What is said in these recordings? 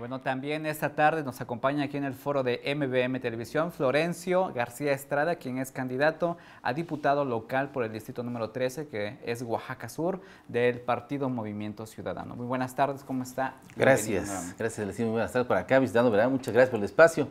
Bueno, también esta tarde nos acompaña aquí en el foro de MBM Televisión Florencio García Estrada, quien es candidato a diputado local por el distrito número 13, que es Oaxaca Sur, del partido Movimiento Ciudadano. Muy buenas tardes, ¿cómo está? Gracias, gracias, le muy buenas tardes por acá visitando, ¿verdad? Muchas gracias por el espacio.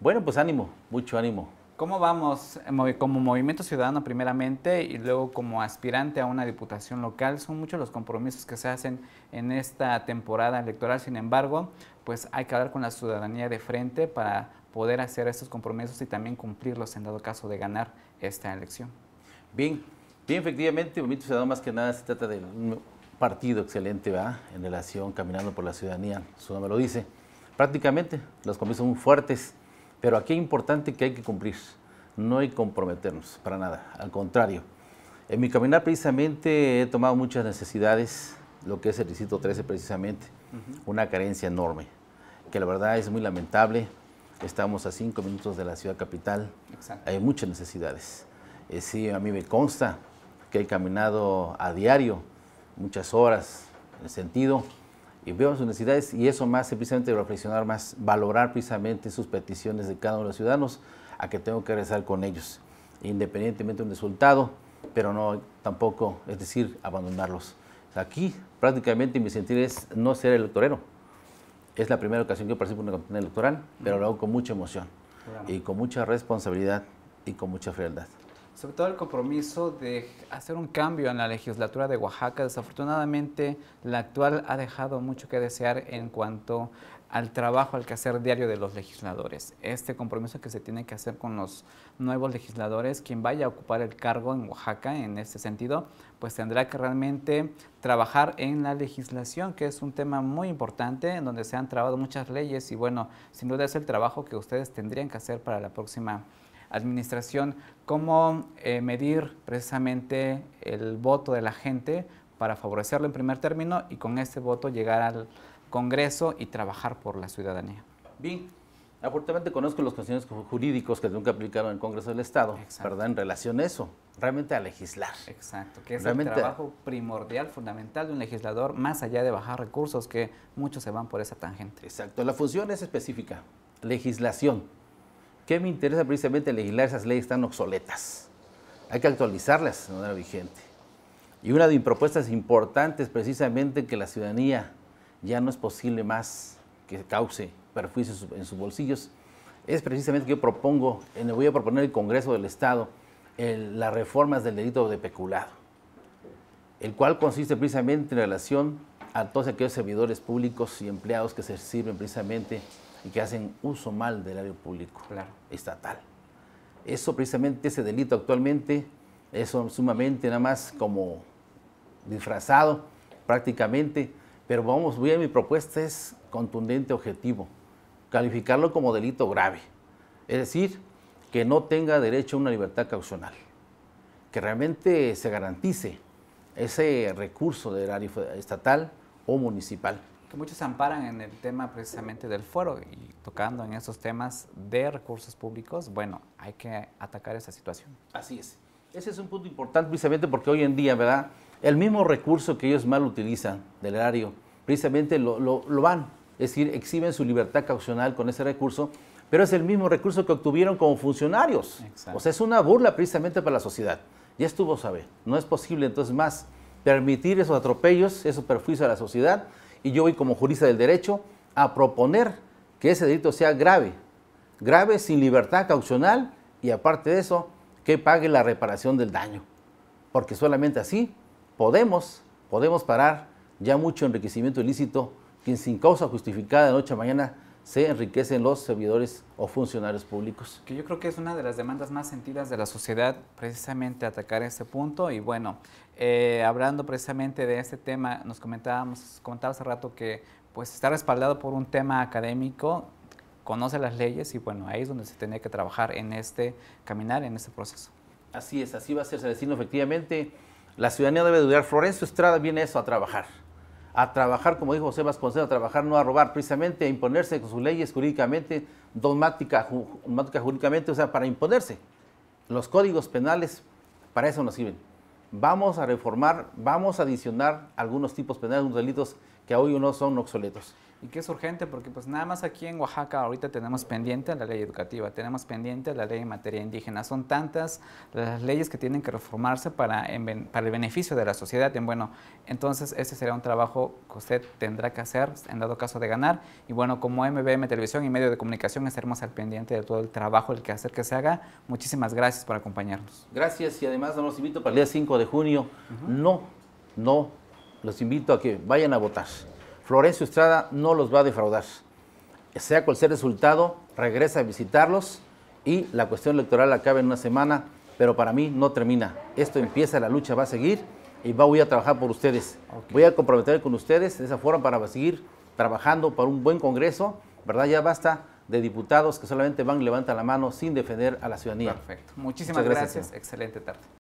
Bueno, pues ánimo, mucho ánimo ¿Cómo vamos eh, como Movimiento Ciudadano primeramente y luego como aspirante a una diputación local? Son muchos los compromisos que se hacen en esta temporada electoral, sin embargo, pues hay que hablar con la ciudadanía de frente para poder hacer estos compromisos y también cumplirlos en dado caso de ganar esta elección. Bien, bien, efectivamente, Movimiento Ciudadano más que nada se trata de un partido excelente, va En relación, caminando por la ciudadanía, su nombre lo dice. Prácticamente, los compromisos son muy fuertes pero aquí es importante que hay que cumplir, no hay comprometernos para nada, al contrario. En mi caminar precisamente he tomado muchas necesidades, lo que es el distrito 13 precisamente, una carencia enorme, que la verdad es muy lamentable. Estamos a cinco minutos de la ciudad capital, hay muchas necesidades. Eh, sí, a mí me consta que he caminado a diario muchas horas, en el sentido y veo sus necesidades y eso más precisamente reflexionar más, valorar precisamente sus peticiones de cada uno de los ciudadanos a que tengo que regresar con ellos, independientemente del resultado, pero no tampoco, es decir, abandonarlos. aquí prácticamente mi sentir es no ser electorero. Es la primera ocasión que participo en una campaña electoral, pero lo hago con mucha emoción y con mucha responsabilidad y con mucha frialdad sobre todo el compromiso de hacer un cambio en la legislatura de Oaxaca. Desafortunadamente, la actual ha dejado mucho que desear en cuanto al trabajo, al que hacer diario de los legisladores. Este compromiso que se tiene que hacer con los nuevos legisladores, quien vaya a ocupar el cargo en Oaxaca en este sentido, pues tendrá que realmente trabajar en la legislación, que es un tema muy importante, en donde se han trabajado muchas leyes y bueno, sin duda es el trabajo que ustedes tendrían que hacer para la próxima administración, cómo eh, medir precisamente el voto de la gente para favorecerlo en primer término y con ese voto llegar al Congreso y trabajar por la ciudadanía. Bien, afortunadamente conozco los cuestiones jurídicos que nunca aplicaron en el Congreso del Estado, ¿verdad? En relación a eso, realmente a legislar. Exacto, que es el trabajo primordial, fundamental de un legislador, más allá de bajar recursos, que muchos se van por esa tangente. Exacto, la función es específica, legislación ¿Qué me interesa precisamente legislar esas leyes tan obsoletas? Hay que actualizarlas de manera vigente. Y una de mis propuestas importantes precisamente que la ciudadanía ya no es posible más que cause perjuicios en sus bolsillos, es precisamente que yo propongo, le voy a proponer el Congreso del Estado, las reformas del delito de peculado, el cual consiste precisamente en relación a todos aquellos servidores públicos y empleados que se sirven precisamente y que hacen uso mal del área público estatal. Eso precisamente, ese delito actualmente, es sumamente nada más como disfrazado prácticamente, pero vamos, voy a mi propuesta es contundente objetivo, calificarlo como delito grave, es decir, que no tenga derecho a una libertad caucional, que realmente se garantice ese recurso del área estatal o municipal que muchos amparan en el tema precisamente del foro y tocando en esos temas de recursos públicos, bueno, hay que atacar esa situación. Así es. Ese es un punto importante precisamente porque hoy en día, ¿verdad? El mismo recurso que ellos mal utilizan del erario, precisamente lo, van, es decir, exhiben su libertad caucional con ese recurso, pero es el mismo recurso que obtuvieron como funcionarios. O sea, es una burla precisamente para la sociedad. Ya estuvo, sabe, no es posible entonces más permitir esos atropellos, esos perjuicios a la sociedad y yo voy como jurista del derecho a proponer que ese delito sea grave, grave sin libertad caucional y aparte de eso, que pague la reparación del daño. Porque solamente así podemos, podemos parar ya mucho enriquecimiento ilícito que sin causa justificada de noche a mañana se enriquecen los servidores o funcionarios públicos. Que yo creo que es una de las demandas más sentidas de la sociedad, precisamente atacar ese punto. Y bueno, eh, hablando precisamente de este tema, nos comentábamos, comentaba hace rato que pues está respaldado por un tema académico, conoce las leyes y bueno, ahí es donde se tenía que trabajar en este caminar, en este proceso. Así es, así va a ser, destino efectivamente. La ciudadanía debe dudar. Florencio Estrada viene eso a trabajar a trabajar, como dijo José Vasconcelos, a trabajar, no a robar, precisamente a imponerse con sus leyes jurídicamente, dogmática, dogmática jurídicamente, o sea, para imponerse. Los códigos penales para eso nos sirven. Vamos a reformar, vamos a adicionar algunos tipos penales, algunos delitos que hoy no son obsoletos. Y que es urgente porque pues nada más aquí en Oaxaca ahorita tenemos pendiente la ley educativa, tenemos pendiente la ley en materia indígena. Son tantas las leyes que tienen que reformarse para, el beneficio de la sociedad. Y bueno, entonces ese será un trabajo que usted tendrá que hacer en dado caso de ganar. Y bueno, como MBM Televisión y Medio de Comunicación estaremos al pendiente de todo el trabajo, el que hacer que se haga. Muchísimas gracias por acompañarnos. Gracias y además nos invito para el día 5 de junio. No, no los invito a que vayan a votar. Florencio Estrada no los va a defraudar. Sea cual sea el resultado, regresa a visitarlos y la cuestión electoral acaba en una semana, pero para mí no termina. Esto empieza, la lucha va a seguir y voy a trabajar por ustedes. Voy a comprometerme con ustedes de esa forma para seguir trabajando para un buen Congreso, ¿verdad? Ya basta de diputados que solamente van y levantan la mano sin defender a la ciudadanía. Perfecto. Muchísimas gracias. Excelente tarde.